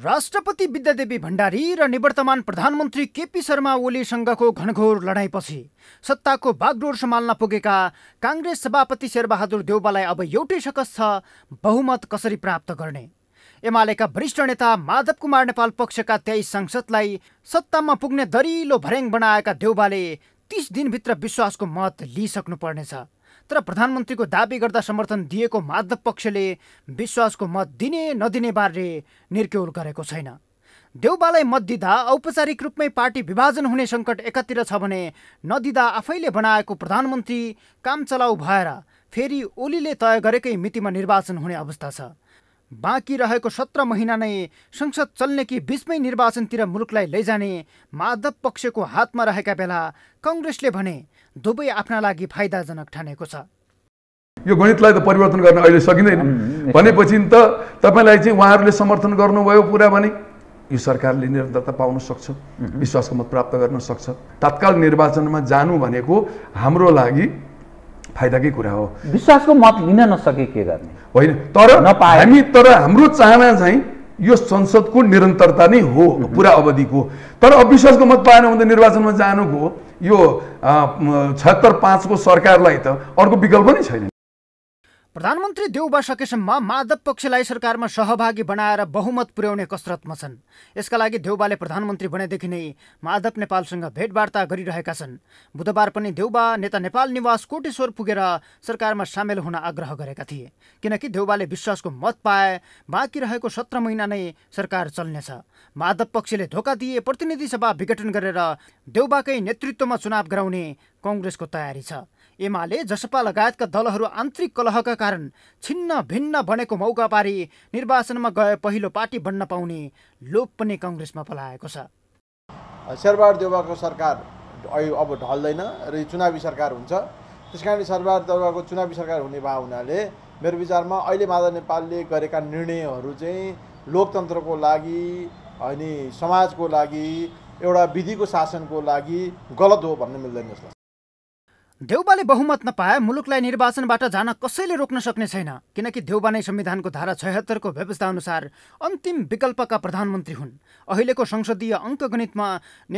राष्ट्रपति विद्यादेवी भण्डारी र निवर्तमान प्रधानमन्त्री केपी शर्मा ओलीसँगको घनघोर लडाइँपछि सत्ताको बागडोर सम्हाल्न पुगेका काङ्ग्रेस सभापति शेरबहादुर देउबालाई अब एउटै सकस छ बहुमत कसरी प्राप्त गर्ने एमालेका वरिष्ठ नेता माधव कुमार नेपाल पक्षका तेइस सांसदलाई सत्तामा पुग्ने दरिलो भरेङ बनाएका देउबाले तिस दिनभित्र विश्वासको मत लिइसक्नुपर्नेछ तर प्रधानमन्त्रीको दावी गर्दा समर्थन दिएको माधव पक्षले विश्वासको मत दिने नदिने बारे निर्क्यौल गरेको छैन देउबालाई मत दिँदा औपचारिक रूपमै पार्टी विभाजन हुने सङ्कट एकातिर छ भने नदिँदा आफैले बनाएको प्रधानमन्त्री काम चलाउ भएर फेरि ओलीले तय गरेकै मितिमा निर्वाचन हुने अवस्था छ बाँकी रहेको सत्र महिना नै संसद चल्ने कि बिचमै निर्वाचनतिर मुलुकलाई लैजाने माधव पक्षको हातमा रहेका बेला कङ्ग्रेसले भने दुवै आफ्ना लागि फाइदाजनक ठानेको छ यो गणितलाई त परिवर्तन गर्न अहिले सकिँदैन भनेपछि त तपाईँलाई चाहिँ उहाँहरूले समर्थन गर्नुभयो पुरा भने यो सरकारले निरन्तरता पाउन सक्छ विश्वासको मत प्राप्त गर्न सक्छ तत्काल निर्वाचनमा जानु भनेको हाम्रो लागि फाइदाकै कुरा हो विश्वासको मत लिन नसके के गर्ने होइन तर हामी तर हाम्रो चाहना चाहिँ यो संसदको निरन्तरता नै हो पुरा अवधिको तर अविश्वासको मत पाएन भने निर्वाचनमा जानुको यो छत्तर पाँचको सरकारलाई त अर्को विकल्प नै छैन प्रधानमन्त्री देउबा सकेसम्म माधव पक्षलाई सरकारमा सहभागी बनाएर बहुमत पुर्याउने कसरतमा छन् यसका लागि देउबाले प्रधानमन्त्री बनेदेखि नै माधव नेपालसँग भेटवार्ता गरिरहेका छन् बुधबार पनि देउबा नेता नेपाल निवास कोटेश्वर पुगेर सरकारमा सामेल हुन आग्रह गरेका थिए किनकि देउबाले विश्वासको मत पाए बाँकी रहेको सत्र महिना नै सरकार चल्नेछ माधव पक्षले धोका दिए प्रतिनिधि सभा विघटन गरेर देउबाकै नेतृत्वमा चुनाव गराउने कङ्ग्रेसको तयारी छ एमाले जसपा लगायतका दलहरू आन्तरिक कलहका कारण छिन्न भिन्न बनेको मौका पारी निर्वाचनमा गए पहिलो पार्टी बन्न पाउने लोप पनि कङ्ग्रेसमा पलाएको छ शेरबहादुर देउवाको सरकार अब ढल्दैन र यो चुनावी सरकार हुन्छ त्यस कारणले शेरबहादुर देउवाको चुनावी सरकार हुने भए हुनाले मेरो विचारमा अहिले माधव नेपालले गरेका निर्णयहरू चाहिँ लोकतन्त्रको लागि अनि समाजको लागि एउटा विधिको शासनको लागि गलत हो भन्न मिल्दैन जस्तो देउबाले बहुमत नपाए मुलुकलाई निर्वाचनबाट जान कसैले रोक्न सक्ने छैन किनकि देउबा नै संविधानको धारा छयत्तरको अनुसार अन्तिम विकल्पका प्रधानमन्त्री हुन् अहिलेको संसदीय अङ्कगणितमा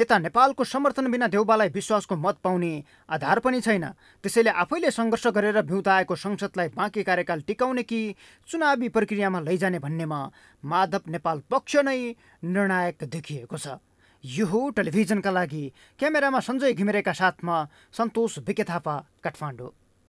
नेता नेपालको समर्थन बिना देउबालाई विश्वासको मत पाउने आधार पनि छैन त्यसैले आफैले सङ्घर्ष गरेर भ्युताएको संसदलाई बाँकी कार्यकाल टिकाउने कि चुनावी प्रक्रियामा लैजाने भन्नेमा माधव नेपाल पक्ष नै निर्णायक देखिएको छ यो हो टेलिभिजनका लागि क्यामेरामा सञ्जय घिमिरेका साथमा सन्तोष विके थापा काठमाडौँ